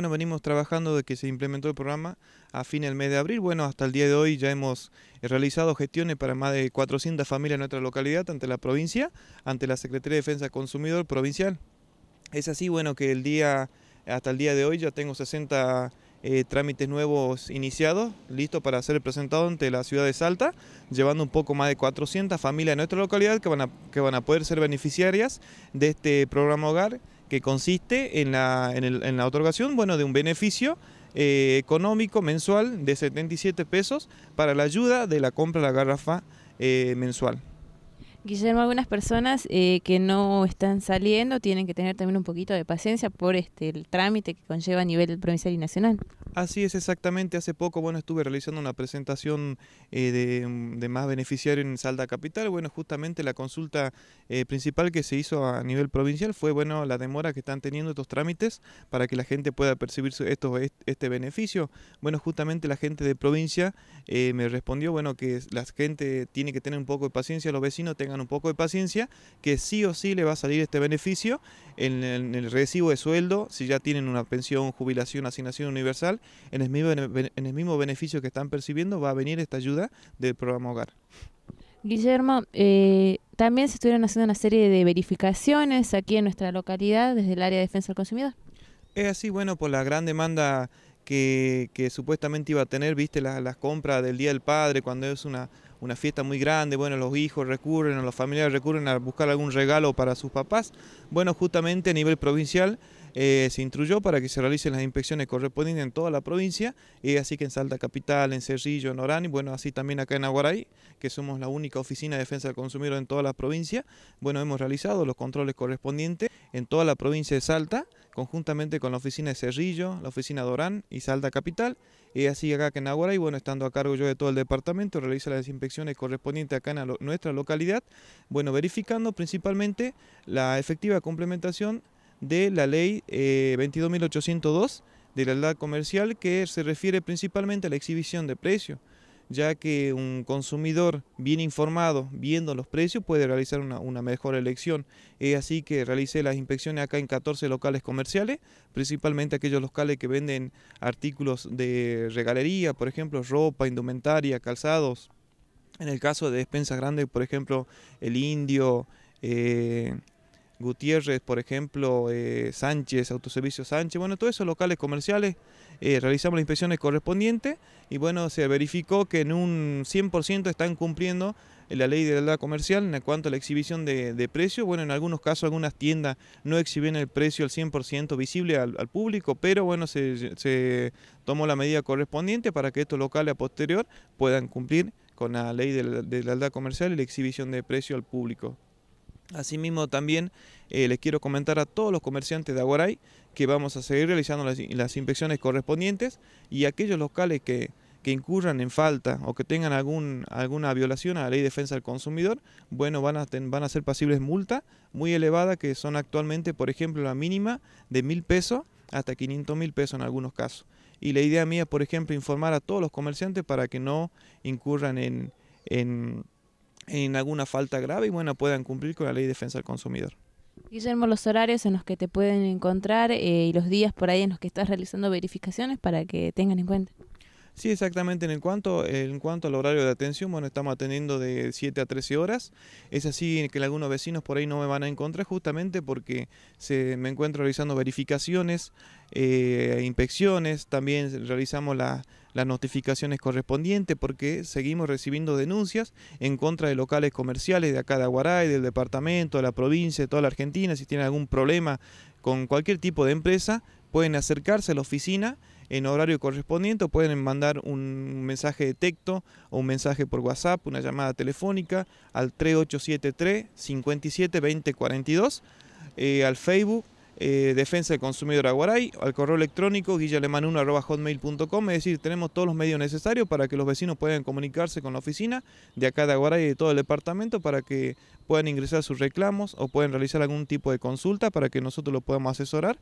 Bueno, venimos trabajando desde que se implementó el programa a fin del mes de abril. Bueno, hasta el día de hoy ya hemos eh, realizado gestiones para más de 400 familias en nuestra localidad, ante la provincia, ante la Secretaría de Defensa Consumidor Provincial. Es así, bueno, que el día, hasta el día de hoy ya tengo 60 eh, trámites nuevos iniciados, listos para ser presentados ante la ciudad de Salta, llevando un poco más de 400 familias en nuestra localidad que van que van a poder ser beneficiarias de este programa Hogar que consiste en la, en, la otorgación bueno, de un beneficio eh, económico mensual de 77 pesos para la ayuda de la compra de la garrafa eh, mensual. Guillermo, algunas personas eh, que no están saliendo tienen que tener también un poquito de paciencia por este el trámite que conlleva a nivel provincial y nacional. Así es, exactamente. Hace poco, bueno, estuve realizando una presentación eh, mm, de, más beneficiarios en Salda Capital. Bueno, justamente la consulta eh, principal que se hizo a nivel provincial fue, bueno, la demora que están teniendo estos trámites para que la gente pueda percibir este beneficio. Bueno, justamente la gente de provincia me respondió, bueno, que la gente tiene que tener un poco de paciencia, los vecinos tengan un poco de paciencia, que sí o sí le va a salir este beneficio en, el recibo de sueldo, si ya tienen una pensión, jubilación, asignación universal, en el mismo, en el mismo beneficio que están percibiendo va a venir esta ayuda del programa Hogar. Guillermo, eh, también se estuvieron haciendo una serie de verificaciones aquí en nuestra localidad desde el área de defensa del consumidor. Es así, bueno, por la gran demanda que, supuestamente iba a tener, viste, las compras del Día del Padre, cuando es una, una fiesta muy grande, bueno, los hijos recurren los familiares recurren a buscar algún regalo para sus papás, bueno, justamente a nivel provincial eh, se instruyó para que se realicen las inspecciones correspondientes en toda la provincia, y eh, así que en Salta Capital, en Cerrillo, en Orán, y bueno, así también acá en Aguaray, que somos la única oficina de defensa del consumidor en toda la provincia. Bueno, hemos realizado los controles correspondientes en toda la provincia de Salta, conjuntamente con la oficina de Cerrillo, la oficina de Orán y Salta Capital, y así acá que en Aguaray, bueno, estando a cargo yo de todo el departamento, realiza las inspecciones correspondientes acá en nuestra localidad, bueno, verificando principalmente la efectiva complementación de la ley 22.802 eh, de la ley comercial que se refiere principalmente a la exhibición de precios, ya que un consumidor bien informado viendo los precios puede realizar una, mejor elección. Es así que realicé las inspecciones acá en 14 locales comerciales, principalmente aquellos locales que venden artículos de regalería, por ejemplo, ropa, indumentaria, calzados. En el caso de despensas grandes, por ejemplo, el indio, eh, Gutiérrez, por ejemplo, eh, Sánchez, Autoservicio Sánchez, bueno, todos esos locales comerciales eh, realizamos las inspecciones correspondientes y bueno, se verificó que en un 100% están cumpliendo la ley de la comercial en cuanto a la exhibición de, precio. precios. Bueno, en algunos casos algunas tiendas no exhiben el precio al 100% visible al, público, pero bueno, se, tomó la medida correspondiente para que estos locales a posterior puedan cumplir con la ley de la, edad comercial y la exhibición de precio al público. Asimismo también eh, les quiero comentar a todos los comerciantes de Aguaray que vamos a seguir realizando las, inspecciones correspondientes y aquellos locales que, que, incurran en falta o que tengan algún, alguna violación a la ley de defensa del consumidor, bueno, van a, van a ser pasibles multa muy elevada que son actualmente, por ejemplo, la mínima de mil pesos hasta 500 mil pesos en algunos casos. Y la idea mía, por ejemplo, informar a todos los comerciantes para que no incurran en en alguna falta grave y bueno, puedan cumplir con la ley de defensa del consumidor. Guillermo, los horarios en los que te pueden encontrar eh, y los días por ahí en los que estás realizando verificaciones para que tengan en cuenta. Sí, exactamente. En cuanto, en cuanto al horario de atención, bueno, estamos atendiendo de 7 a 13 horas. Es así que algunos vecinos por ahí no me van a encontrar justamente porque se, me encuentro realizando verificaciones, eh, inspecciones, también realizamos las las notificaciones correspondientes porque seguimos recibiendo denuncias en contra de locales comerciales de acá de Aguaray, del departamento, de la provincia, de toda la Argentina. Si tienen algún problema con cualquier tipo de empresa, pueden acercarse a la oficina en horario correspondiente pueden mandar un mensaje de texto o un mensaje por WhatsApp, una llamada telefónica al 3873 57 eh, al Facebook eh, Defensa del Consumidor Aguaray, al correo electrónico guillaleman 1hotmailcom es decir, tenemos todos los medios necesarios para que los vecinos puedan comunicarse con la oficina de acá de Aguaray y de todo el departamento para que puedan ingresar sus reclamos o pueden realizar algún tipo de consulta para que nosotros lo podamos asesorar.